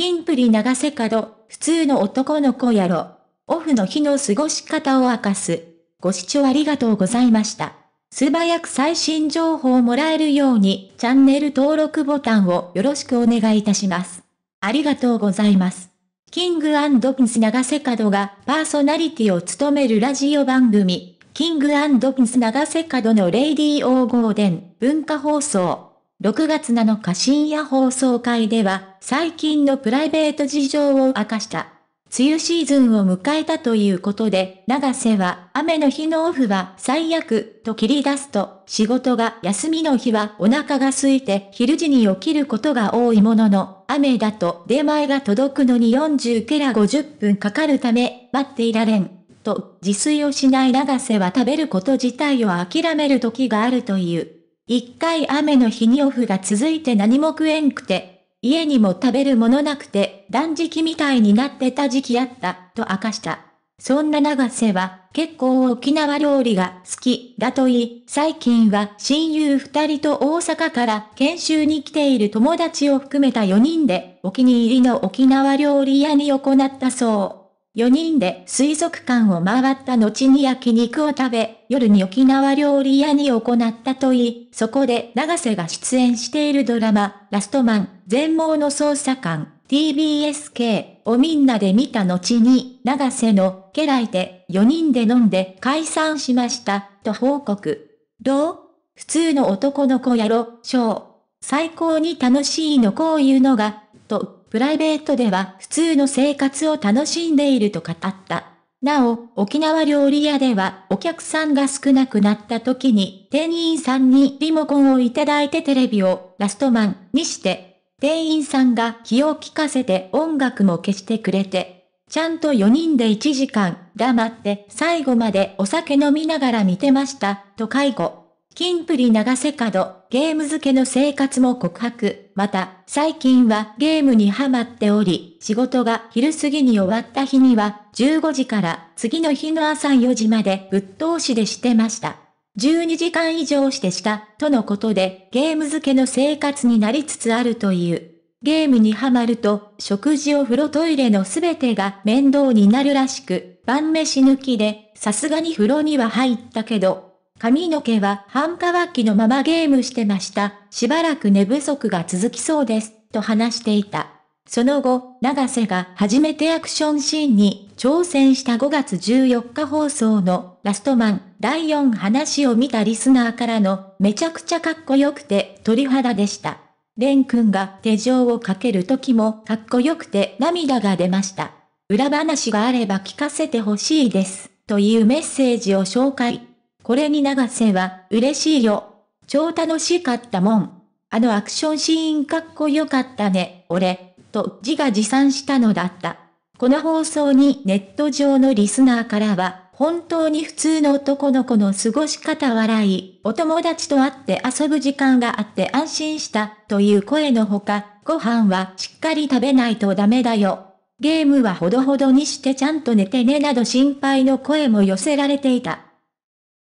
キンプリ長瀬角、普通の男の子やろ。オフの日の過ごし方を明かす。ご視聴ありがとうございました。素早く最新情報をもらえるように、チャンネル登録ボタンをよろしくお願いいたします。ありがとうございます。キングピンス長瀬角がパーソナリティを務めるラジオ番組、キングピンス長瀬角のレイディーオーゴーデン文化放送。6月7日深夜放送会では、最近のプライベート事情を明かした。梅雨シーズンを迎えたということで、長瀬は雨の日のオフは最悪と切り出すと、仕事が休みの日はお腹が空いて昼時に起きることが多いものの、雨だと出前が届くのに40ケラ50分かかるため、待っていられん。と、自炊をしない長瀬は食べること自体を諦める時があるという。一回雨の日にオフが続いて何も食えんくて、家にも食べるものなくて断食みたいになってた時期あった、と明かした。そんな長瀬は、結構沖縄料理が好きだと言い、最近は親友二人と大阪から研修に来ている友達を含めた4人で、お気に入りの沖縄料理屋に行ったそう。4人で水族館を回った後に焼肉を食べ、夜に沖縄料理屋に行ったといい、そこで長瀬が出演しているドラマ、ラストマン、全盲の捜査官、TBSK をみんなで見た後に、長瀬の家来で4人で飲んで解散しました、と報告。どう普通の男の子やろ、ショー。最高に楽しいのこういうのが、とプライベートでは普通の生活を楽しんでいると語った。なお、沖縄料理屋ではお客さんが少なくなった時に店員さんにリモコンをいただいてテレビをラストマンにして、店員さんが気を利かせて音楽も消してくれて、ちゃんと4人で1時間黙って最後までお酒飲みながら見てましたと介護。キンプリ長瀬角、ゲーム付けの生活も告白。また、最近はゲームにハマっており、仕事が昼過ぎに終わった日には、15時から次の日の朝4時までぶっ通しでしてました。12時間以上してした、とのことで、ゲーム付けの生活になりつつあるという。ゲームにハマると、食事お風呂トイレのすべてが面倒になるらしく、晩飯抜きで、さすがに風呂には入ったけど、髪の毛は半乾きのままゲームしてました。しばらく寝不足が続きそうです。と話していた。その後、長瀬が初めてアクションシーンに挑戦した5月14日放送のラストマン第4話を見たリスナーからのめちゃくちゃかっこよくて鳥肌でした。レン君が手錠をかける時もかっこよくて涙が出ました。裏話があれば聞かせてほしいです。というメッセージを紹介。これに流せは、嬉しいよ。超楽しかったもん。あのアクションシーンかっこよかったね、俺、と自画自賛したのだった。この放送にネット上のリスナーからは、本当に普通の男の子の過ごし方笑い、お友達と会って遊ぶ時間があって安心した、という声のほか、ご飯はしっかり食べないとダメだよ。ゲームはほどほどにしてちゃんと寝てねなど心配の声も寄せられていた。